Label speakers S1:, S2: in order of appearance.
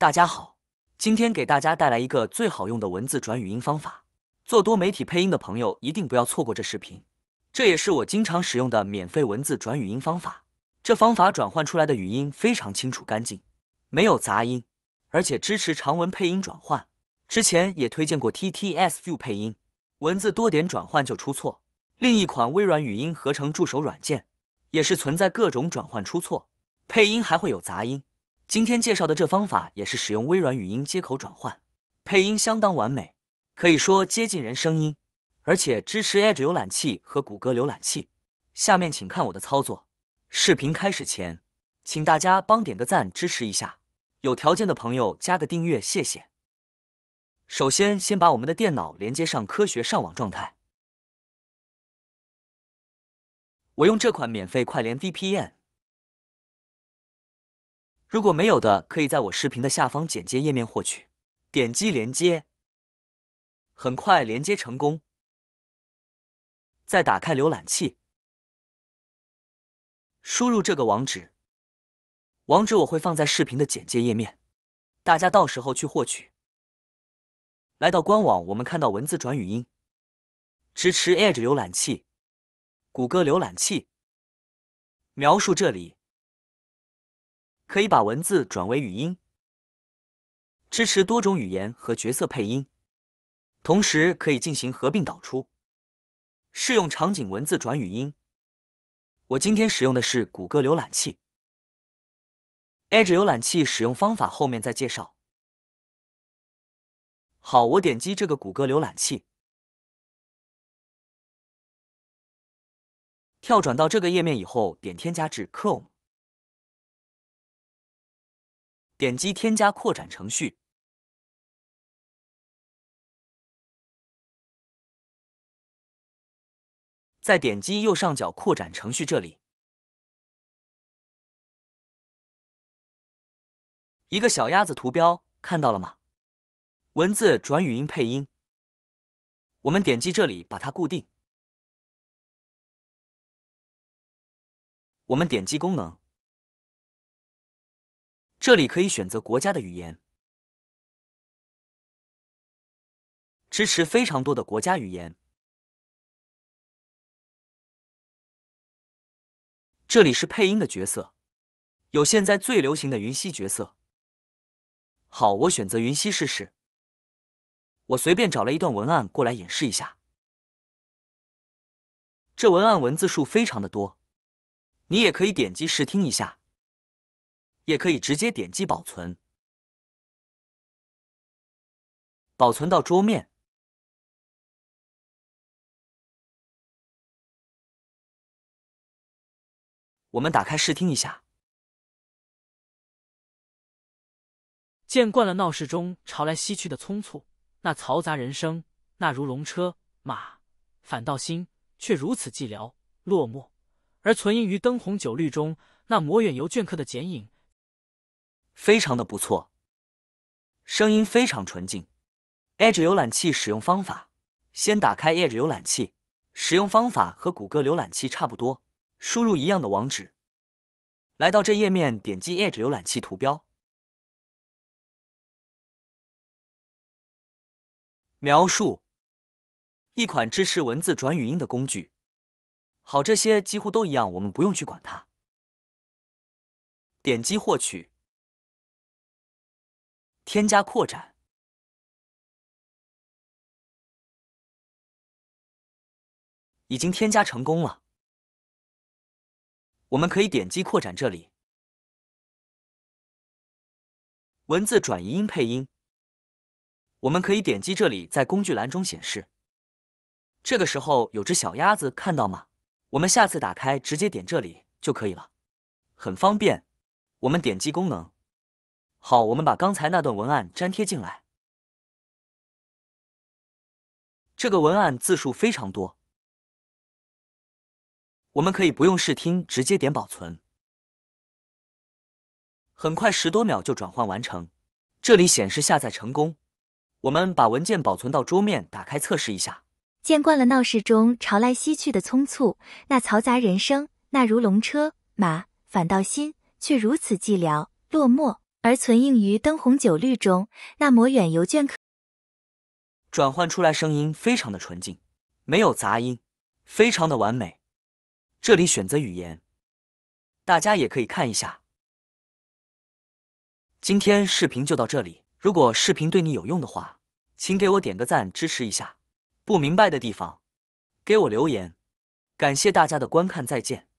S1: 大家好，今天给大家带来一个最好用的文字转语音方法，做多媒体配音的朋友一定不要错过这视频。这也是我经常使用的免费文字转语音方法，这方法转换出来的语音非常清楚干净，没有杂音，而且支持长文配音转换。之前也推荐过 TTS View 配音，文字多点转换就出错；另一款微软语音合成助手软件，也是存在各种转换出错，配音还会有杂音。今天介绍的这方法也是使用微软语音接口转换，配音相当完美，可以说接近人声音，而且支持 Edge 浏览器和谷歌浏览器。下面请看我的操作。视频开始前，请大家帮点个赞支持一下，有条件的朋友加个订阅，谢谢。首先先把我们的电脑连接上科学上网状态，我用这款免费快连 VPN。如果没有的，可以在我视频的下方简介页面获取，点击连接，很快连接成功。再打开浏览器，输入这个网址，网址我会放在视频的简介页面，大家到时候去获取。来到官网，我们看到文字转语音，支持 Edge 浏览器、谷歌浏览器。描述这里。可以把文字转为语音，支持多种语言和角色配音，同时可以进行合并导出，适用场景文字转语音。我今天使用的是谷歌浏览器，Edge 浏览器使用方法后面再介绍。好，我点击这个谷歌浏览器，
S2: 跳转到这个页面以后，点添加至 Chrome。点击添加扩展程序，再点击右上角扩展程序这里，一个小鸭子图标看到了吗？文字转语音配音，我们点击这里把它固定，我们点击功能。这里可以选择国家的语言，支持非常多的国家语言。
S1: 这里是配音的角色，有现在最流行的云溪角色。好，我选择云溪试试。我随便找了一段文案过来演示一下。这文案文字数非常的多，你也可以点击试听一下。也可以直接点击保存，
S2: 保存到桌面。我
S1: 们打开试听一下。见惯了闹市中潮来汐去的匆促，那嘈杂人声，那如龙车马，反倒心却如此寂寥落寞，而存印于灯红酒绿中那模远游镌刻的剪影。非常的不错，声音非常纯净。Edge 浏览器使用方法：先打开 Edge 浏览器，使用方法和谷歌浏览器差不多，输入一样的网址，来到这页面，点击 Edge 浏览器图标。
S2: 描述：
S1: 一款支持文字转语音的工具。好，这些几乎都一样，我们不用去管它。点击获取。
S2: 添加扩展，已经添加成功了。
S1: 我们可以点击扩展这里，文字转移音配音。我们可以点击这里，在工具栏中显示。这个时候有只小鸭子，看到吗？我们下次打开，直接点这里就可以了，很方便。我们点击功能。好，我们把刚才那段文案粘贴进来。这个文案字数非常多，我们可以不用试听，直接点保存。很快，十多秒就转换完成。这里显示下载成功。我们把文件保存到桌面，打开测试一下。见惯了闹市中潮来汐去的匆促，那嘈杂人声，那如龙车马，反倒心却如此寂寥落寞。而存映于灯红酒绿中，那抹远游倦客。转换出来声音非常的纯净，没有杂音，非常的完美。这里选择语言，大家也可以看一下。今天视频就到这里，如果视频对你有用的话，请给我点个赞支持一下。不明白的地方，给我留言。感谢大家的观看，再见。